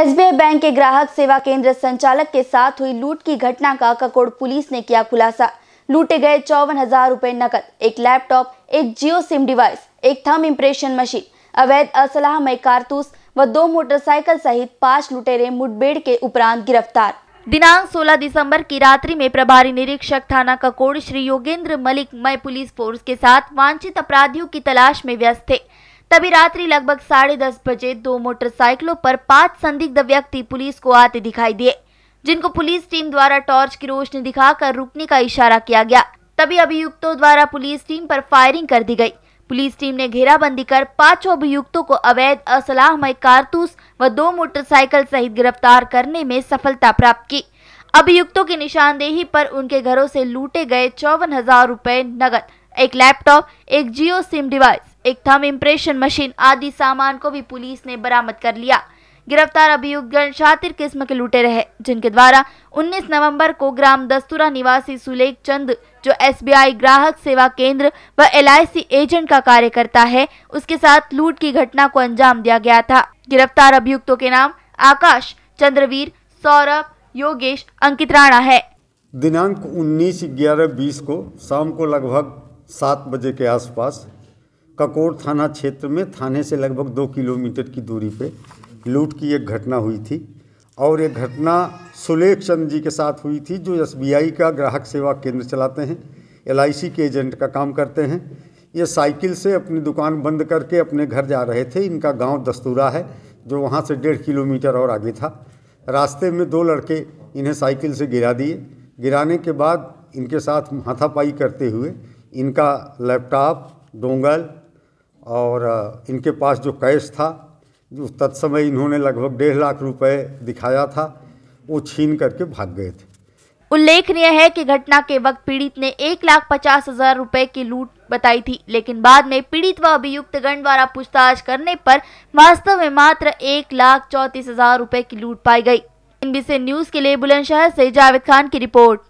SBI bank के ग्राहक सेवा केंद्र संचालक के साथ हुई लूट की घटना का ककोड़ पुलिस ने किया खुलासा लूटे गए चौवन हजार रूपए नकद एक लैपटॉप एक जियो सिम डिवाइस एक थम इम्प्रेशन मशीन अवैध असलाहमय कारतूस व दो मोटरसाइकिल सहित पांच लुटेरे मुठभेड़ के उपरांत गिरफ्तार दिनांक 16 दिसंबर की रात्रि में प्रभारी निरीक्षक थाना ककोड़ श्री योगेंद्र मलिक मय पुलिस फोर्स के साथ वांछित अपराधियों की तलाश में व्यस्त थे तभी रात्रि लगभग साढ़े दस बजे दो मोटरसाइकिलों पर पांच संदिग्ध व्यक्ति पुलिस को आते दिखाई दिए जिनको पुलिस टीम द्वारा टॉर्च की रोशनी दिखाकर रुकने का इशारा किया गया तभी अभियुक्तों द्वारा पुलिस टीम पर फायरिंग कर दी गई पुलिस टीम ने घेराबंदी कर पांचों अभियुक्तों को अवैध असलाहमय कारतूस व दो मोटरसाइकिल सहित गिरफ्तार करने में सफलता प्राप्त की अभियुक्तों की निशानदेही पर उनके घरों से लूटे गए चौवन हजार रूपए नगद एक लैपटॉप एक जियो सिम डिवाइस एक थम इम्प्रेशन मशीन आदि सामान को भी पुलिस ने बरामद कर लिया गिरफ्तार अभियुक्त शातिर किस्म के लुटे रहे जिनके द्वारा 19 नवंबर को ग्राम दस्तूरा निवासी सुलेख चंद जो एसबीआई ग्राहक सेवा केंद्र व एलआईसी एजेंट का कार्य करता है उसके साथ लूट की घटना को अंजाम दिया गया था गिरफ्तार अभियुक्तों के नाम आकाश चंद्रवीर सौरभ योगेश अंकित राणा है दिनांक उन्नीस ग्यारह बीस को शाम को लगभग सात बजे के आसपास ककोर थाना क्षेत्र में थाने से लगभग दो किलोमीटर की दूरी पे लूट की एक घटना हुई थी और ये घटना सुलेख चंद जी के साथ हुई थी जो एसबीआई का ग्राहक सेवा केंद्र चलाते हैं एलआईसी के एजेंट का काम करते हैं ये साइकिल से अपनी दुकान बंद करके अपने घर जा रहे थे इनका गांव दस्तूरा है जो वहाँ से डेढ़ किलोमीटर और आगे था रास्ते में दो लड़के इन्हें साइकिल से गिरा दिए गिराने के बाद इनके साथ हाथापाई करते हुए इनका लैपटॉप डोंगल और इनके पास जो कैश था जो तत्समय इन्होंने लगभग डेढ़ लाख रुपए दिखाया था वो छीन करके भाग गए थे उल्लेखनीय है कि घटना के वक्त पीड़ित ने एक लाख पचास हजार रुपए की लूट बताई थी लेकिन बाद में पीड़ित व अभियुक्त गण द्वारा पूछताछ करने पर वास्तव में मात्र एक लाख चौंतीस हजार रुपए की लूट पाई गई एनबीसी न्यूज के लिए बुलंदशहर से जावेद खान की रिपोर्ट